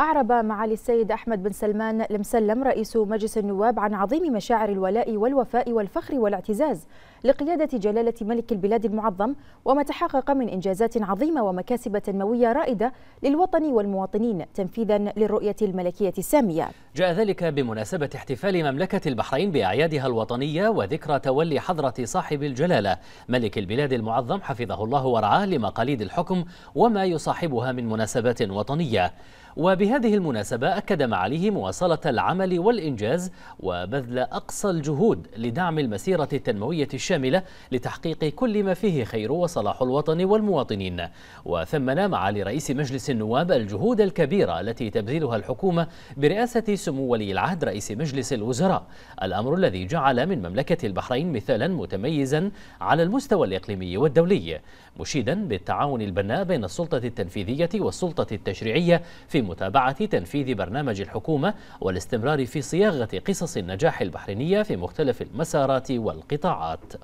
أعرب معالي السيد أحمد بن سلمان المسلم رئيس مجلس النواب عن عظيم مشاعر الولاء والوفاء والفخر والاعتزاز لقيادة جلالة ملك البلاد المعظم وما تحقق من إنجازات عظيمة ومكاسب تنموية رائدة للوطن والمواطنين تنفيذا للرؤية الملكية السامية جاء ذلك بمناسبة احتفال مملكة البحرين بأعيادها الوطنية وذكرى تولي حضرة صاحب الجلالة ملك البلاد المعظم حفظه الله ورعاه لمقاليد الحكم وما يصاحبها من مناسبات وطنية وبهذه المناسبة أكد معاليه مواصلة العمل والإنجاز وبذل أقصى الجهود لدعم المسيرة التنموية الشاملة شاملة لتحقيق كل ما فيه خير وصلاح الوطن والمواطنين وثمن معالي رئيس مجلس النواب الجهود الكبيرة التي تبذلها الحكومة برئاسة سمو ولي العهد رئيس مجلس الوزراء الأمر الذي جعل من مملكة البحرين مثالا متميزا على المستوى الإقليمي والدولي مشيدا بالتعاون البناء بين السلطة التنفيذية والسلطة التشريعية في متابعة تنفيذ برنامج الحكومة والاستمرار في صياغة قصص النجاح البحرينية في مختلف المسارات والقطاعات